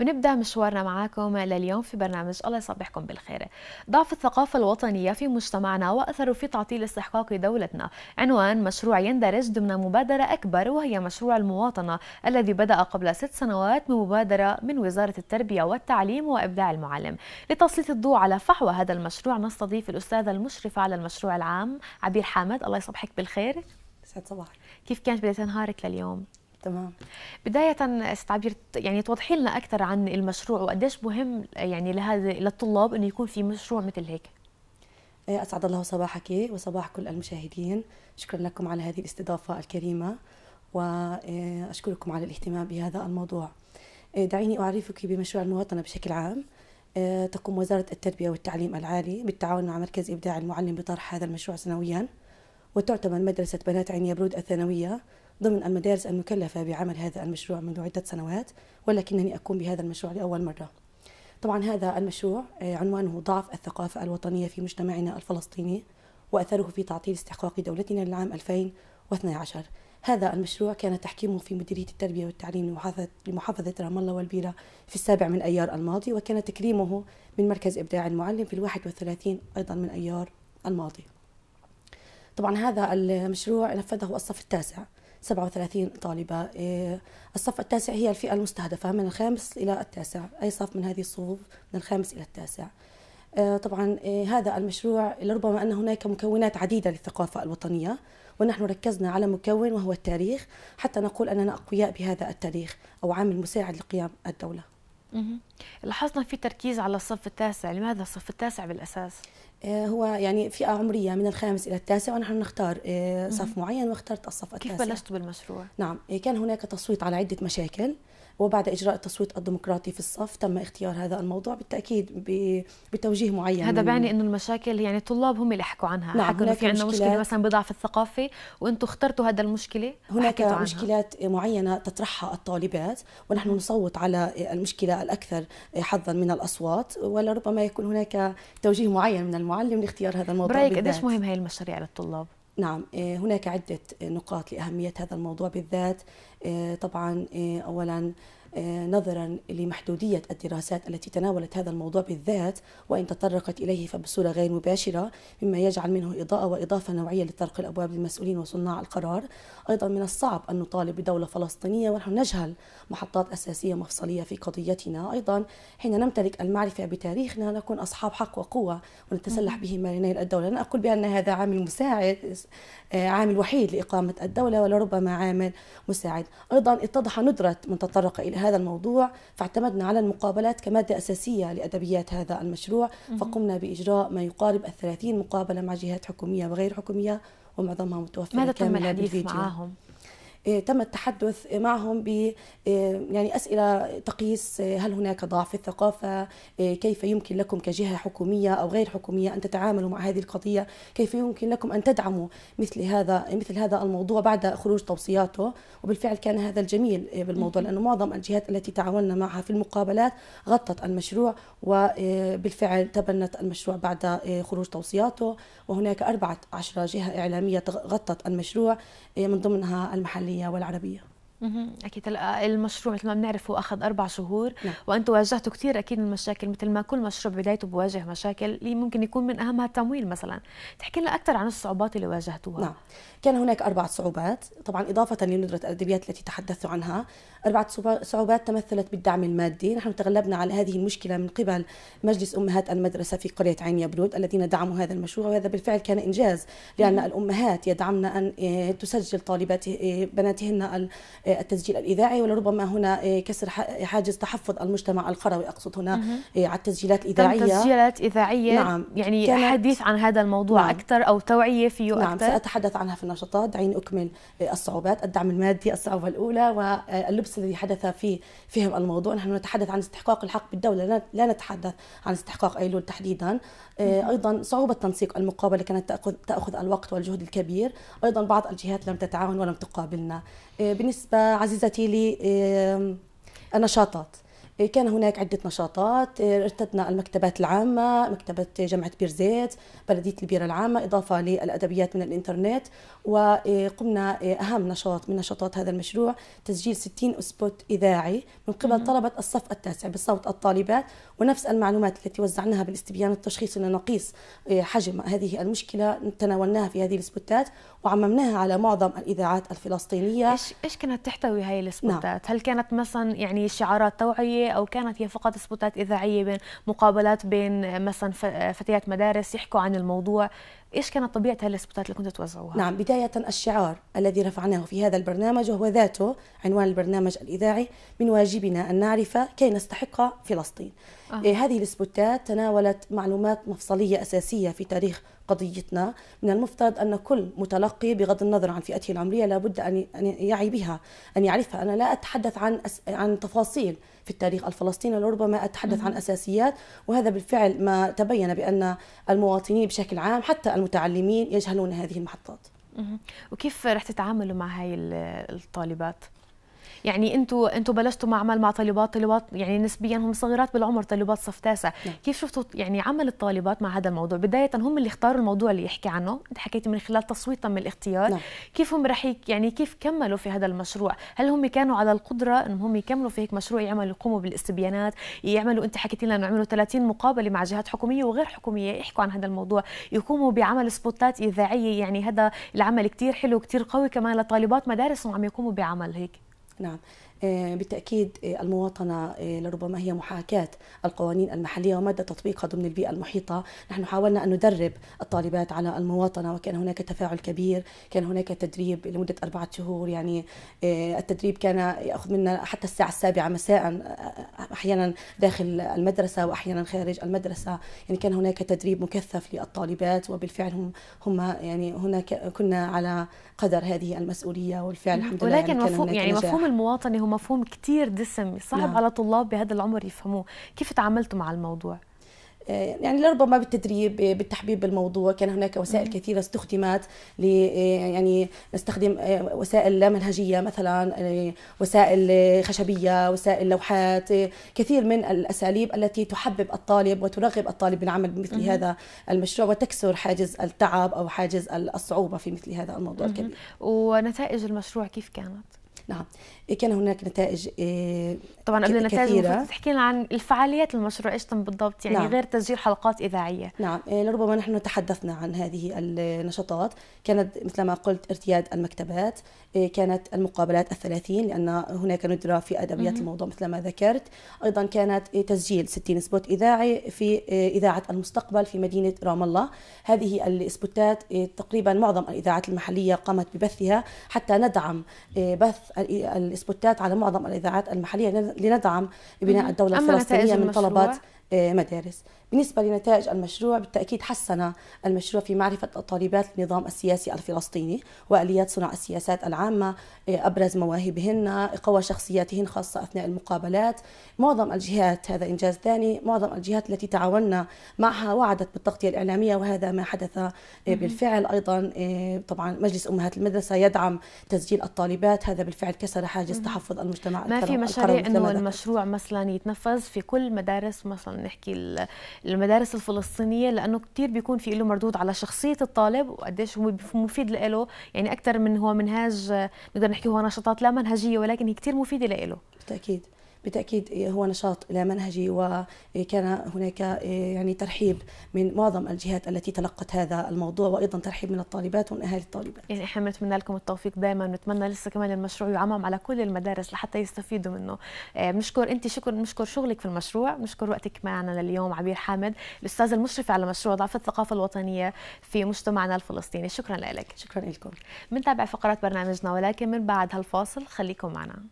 بنبدا مشوارنا معاكم لليوم في برنامج الله يصبحكم بالخير ضعف الثقافه الوطنيه في مجتمعنا واثره في تعطيل استحقاق دولتنا عنوان مشروع يندرج ضمن مبادره اكبر وهي مشروع المواطنه الذي بدا قبل ست سنوات بمبادره من وزاره التربيه والتعليم وابداع المعلم لتسليط الضوء على فحوى هذا المشروع نستضيف الاستاذه المشرفه على المشروع العام عبير حامد الله يصبحك بالخير يسعد صباحك كيف كانت بدايه نهارك لليوم تمام بداية استعبير عبير يعني توضحي لنا أكثر عن المشروع وقديش مهم يعني لهذا للطلاب إنه يكون في مشروع مثل هيك إيه، أسعد الله صباحك وصباح كل المشاهدين شكرا لكم على هذه الاستضافة الكريمة وأشكركم على الاهتمام بهذا الموضوع إيه، دعيني أعرفك بمشروع المواطنة بشكل عام إيه، تقوم وزارة التربية والتعليم العالي بالتعاون مع مركز إبداع المعلم بطرح هذا المشروع سنويا وتعتبر مدرسة بنات عين يبرود الثانوية ضمن المدارس المكلفة بعمل هذا المشروع منذ عدة سنوات ولكنني أقوم بهذا المشروع لأول مرة طبعا هذا المشروع آه، عنوانه ضعف الثقافة الوطنية في مجتمعنا الفلسطيني وأثره في تعطيل استحقاق دولتنا للعام 2012 هذا المشروع كان تحكيمه في مديرية التربية والتعليم لمحافظة, رام الله والبيرة في السابع من أيار الماضي وكان تكريمه من مركز إبداع المعلم في الواحد والثلاثين أيضا من أيار الماضي طبعا هذا المشروع نفذه الصف التاسع 37 طالبة إيه، الصف التاسع هي الفئة المستهدفة من الخامس إلى التاسع أي صف من هذه الصفوف من الخامس إلى التاسع إيه، طبعا إيه، هذا المشروع لربما أن هناك مكونات عديدة للثقافة الوطنية ونحن ركزنا على مكون وهو التاريخ حتى نقول أننا أقوياء بهذا التاريخ أو عامل مساعد لقيام الدولة لاحظنا في تركيز على الصف التاسع لماذا الصف التاسع بالأساس؟ آه، هو يعني فئة عمرية من الخامس إلى التاسع ونحن نختار آه، صف معين واخترت الصف التاسع كيف بلشت بالمشروع؟ نعم آه، كان هناك تصويت على عدة مشاكل وبعد إجراء التصويت الديمقراطي في الصف تم اختيار هذا الموضوع بالتأكيد بتوجيه معين هذا بيعني أنه المشاكل يعني الطلاب هم اللي حكوا عنها نعم حكوا في عندنا مشكلة مثلا بضعف الثقافة وأنتم اخترتوا هذا المشكلة هناك مشكلات عنها. معينة تطرحها الطالبات ونحن نصوت على المشكلة الأكثر حظا من الأصوات ولربما يكون هناك توجيه معين من المعلم لاختيار هذا الموضوع برأيك قديش مهم هي المشاريع للطلاب؟ نعم إيه، هناك عدة نقاط لأهمية هذا الموضوع بالذات إيه، طبعا إيه، أولا آه، نظرا لمحدودية الدراسات التي تناولت هذا الموضوع بالذات وإن تطرقت إليه فبصورة غير مباشرة مما يجعل منه إضاءة وإضافة نوعية لطرق الأبواب للمسؤولين وصناع القرار أيضا من الصعب أن نطالب بدولة فلسطينية ونحن نجهل محطات أساسية مفصلية في قضيتنا أيضا حين نمتلك المعرفة بتاريخنا نكون أصحاب حق وقوة ونتسلح به مرنين الدولة أنا أقول بأن هذا عامل مساعد آه، عامل وحيد لإقامة الدولة ولربما عامل مساعد أيضا اتضح ندرة من تطرق إلى هذا الموضوع فاعتمدنا على المقابلات كمادة أساسية لأدبيات هذا المشروع فقمنا بإجراء ما يقارب الثلاثين مقابلة مع جهات حكومية وغير حكومية ومعظمها متوفرة ماذا تم الحديث معهم؟ إيه، تم التحدث معهم ب إيه، يعني اسئله تقيس إيه، هل هناك ضعف في الثقافه كيف يمكن لكم كجهه حكوميه او غير حكوميه ان تتعاملوا مع هذه القضيه كيف يمكن لكم ان تدعموا مثل هذا مثل هذا الموضوع بعد خروج توصياته وبالفعل كان هذا الجميل بالموضوع لانه معظم الجهات التي تعاوننا معها في المقابلات غطت المشروع وبالفعل تبنت المشروع بعد خروج توصياته وهناك 14 جهة إعلامية غطت المشروع من ضمنها المحلية الإسرائيلية والعربية اكيد هلا المشروع مثل ما بنعرف هو اخذ اربع شهور نعم. وانتم واجهتوا كثير اكيد من المشاكل مثل ما كل مشروع بدايته بواجه مشاكل اللي ممكن يكون من اهمها التمويل مثلا تحكي لنا اكثر عن الصعوبات اللي واجهتوها نعم كان هناك اربع صعوبات طبعا اضافه لندره الادبيات التي تحدثت عنها اربع صعوبات تمثلت بالدعم المادي نحن تغلبنا على هذه المشكله من قبل مجلس امهات المدرسه في قريه عين يبلود الذين دعموا هذا المشروع وهذا بالفعل كان انجاز لان مم. الامهات يدعمن ان آه، تسجل طالبات آه، بناتهن التسجيل الاذاعي ولربما هنا آه، كسر حاجز تحفظ المجتمع القروي اقصد هنا آه، على التسجيلات الاذاعيه تسجيلات اذاعيه نعم يعني حديث عن هذا الموضوع نعم. اكثر او توعيه فيه نعم اكثر نعم ساتحدث عنها في النشاطات دعيني اكمل آه، الصعوبات الدعم المادي الصعوبه الاولى واللبس الذي حدث في فهم الموضوع نحن نتحدث عن استحقاق الحق بالدوله لا نتحدث عن استحقاق ايلول تحديدا ايضا صعوبه تنسيق المقابله كانت تاخذ تاخذ الوقت والجهد الكبير ايضا بعض الجهات لم تتعاون ولم تقابلنا بالنسبه عزيزتي لي نشاطات آه، كان هناك عدة نشاطات آه، ارتدنا المكتبات العامة مكتبة جامعة بير زيت بلدية البيرة العامة إضافة للأدبيات من الإنترنت وقمنا آه، أهم نشاط من نشاطات هذا المشروع تسجيل 60 أسبوت إذاعي من قبل طلبة الصف التاسع بصوت الطالبات ونفس المعلومات التي وزعناها بالاستبيان التشخيصي لنقيس حجم هذه المشكلة تناولناها في هذه السبوتات وعممناها على معظم الاذاعات الفلسطينيه ايش ايش كانت تحتوي هاي السبوتات نعم. هل كانت مثلا يعني شعارات توعيه او كانت هي فقط سبوتات اذاعيه بين مقابلات بين مثلا فتيات مدارس يحكوا عن الموضوع ايش كانت طبيعه هالسبوتات اللي كنتوا توزعوها؟ نعم بدايه الشعار الذي رفعناه في هذا البرنامج وهو ذاته عنوان البرنامج الاذاعي من واجبنا ان نعرف كي نستحق فلسطين. آه. إيه، هذه السبوتات تناولت معلومات مفصليه اساسيه في تاريخ قضيتنا من المفترض أن كل متلقي بغض النظر عن فئته العمرية لابد أن يعي بها أن يعرفها أنا لا أتحدث عن عن تفاصيل في التاريخ الفلسطيني لربما أتحدث عن أساسيات وهذا بالفعل ما تبين بأن المواطنين بشكل عام حتى المتعلمين يجهلون هذه المحطات وكيف رح تتعاملوا مع هاي الطالبات؟ يعني انتوا انتوا بلشتوا معمل مع طالبات طالبات يعني نسبيا هم صغيرات بالعمر طالبات صف تاسع نعم. كيف شفتوا يعني عمل الطالبات مع هذا الموضوع بدايه هم اللي اختاروا الموضوع اللي يحكي عنه انت حكيت من خلال تصويت من الاختيار نعم. كيف هم رح يعني كيف كملوا في هذا المشروع هل هم كانوا على القدره انهم هم يكملوا في هيك مشروع يعملوا يقوموا بالاستبيانات يعملوا انت حكيت لنا عملوا 30 مقابله مع جهات حكوميه وغير حكوميه يحكوا عن هذا الموضوع يقوموا بعمل سبوتات اذاعيه يعني هذا العمل كثير حلو وكثير قوي كمان لطالبات مدارس وعم يقوموا بعمل هيك 那。آه، بالتأكيد آه، المواطنة آه، لربما هي محاكاة القوانين المحلية ومدى تطبيقها ضمن البيئة المحيطة نحن حاولنا أن ندرب الطالبات على المواطنة وكان هناك تفاعل كبير كان هناك تدريب لمدة أربعة شهور يعني التدريب كان يأخذ منا حتى الساعة السابعة مساء أحيانا داخل المدرسة وأحيانا خارج المدرسة يعني كان هناك تدريب مكثف للطالبات وبالفعل هم هم يعني هناك كنا على قدر هذه المسؤولية والفعل الحمد لله يعني ولكن يعني مفهوم يعني مفهوم المواطنة هم مفهوم كتير دسم صعب نعم. على طلاب بهذا العمر يفهموه كيف تعاملتوا مع الموضوع؟ آه، يعني لربما بالتدريب آه، بالتحبيب بالموضوع كان هناك وسائل كثيرة استخدمت ل آه، يعني نستخدم وسائل لا منهجية مثلا وسائل خشبية وسائل لوحات كثير من الأساليب التي تحبب الطالب وترغب الطالب بالعمل بمثل هذا المشروع وتكسر حاجز التعب أو حاجز الصعوبة في مثل هذا الموضوع الكبير ونتائج المشروع كيف كانت؟ نعم كان هناك نتائج آه، طبعا قبل النتائج تحكي لنا عن الفعاليات المشروع ايش تم بالضبط يعني نعم. غير تسجيل حلقات اذاعيه نعم آه، لربما نحن تحدثنا عن هذه النشاطات كانت مثل ما قلت ارتياد المكتبات آه، كانت المقابلات الثلاثين لان هناك ندره في ادبيات الموضوع مثل ما ذكرت ايضا كانت تسجيل 60 سبوت اذاعي في اذاعه المستقبل في مدينه رام الله هذه السبوتات تقريبا معظم الاذاعات المحليه قامت ببثها حتى ندعم بث الاسبوتات على معظم الاذاعات المحليه لندعم بناء الدوله الفلسطينيه من طلبات آه، مدارس بالنسبة لنتائج المشروع بالتأكيد حسن المشروع في معرفة طالبات النظام السياسي الفلسطيني وآليات صنع السياسات العامة آه، أبرز مواهبهن قوى شخصياتهن خاصة أثناء المقابلات معظم الجهات هذا إنجاز ثاني معظم الجهات التي تعاوننا معها وعدت بالتغطية الإعلامية وهذا ما حدث آه، بالفعل أيضا طبعا مجلس أمهات المدرسة يدعم تسجيل الطالبات هذا بالفعل كسر حاجز تحفظ المجتمع ما في مشاريع أنه المشروع مثلا يتنفذ في كل مدارس مثلا نحكي المدارس الفلسطينيه لانه كثير بيكون في له مردود على شخصيه الطالب وقديش هو مفيد له يعني اكثر من هو منهاج نقدر نحكي هو نشاطات لا منهجيه ولكن هي كثير مفيده له بالتاكيد بالتاكيد هو نشاط لا منهجي وكان هناك يعني ترحيب من معظم الجهات التي تلقت هذا الموضوع وايضا ترحيب من الطالبات ومن اهالي الطالبات. يعني احنا بنتمنى لكم التوفيق دائما بنتمنى لسه كمان المشروع يعمم على كل المدارس لحتى يستفيدوا منه. آه، بنشكر انت شكر بنشكر شغلك في المشروع، بنشكر وقتك معنا لليوم عبير حامد، الاستاذ المشرف على مشروع ضعف الثقافه الوطنيه في مجتمعنا الفلسطيني، شكرا لك. شكرا لكم. بنتابع فقرات برنامجنا ولكن من بعد هالفاصل خليكم معنا.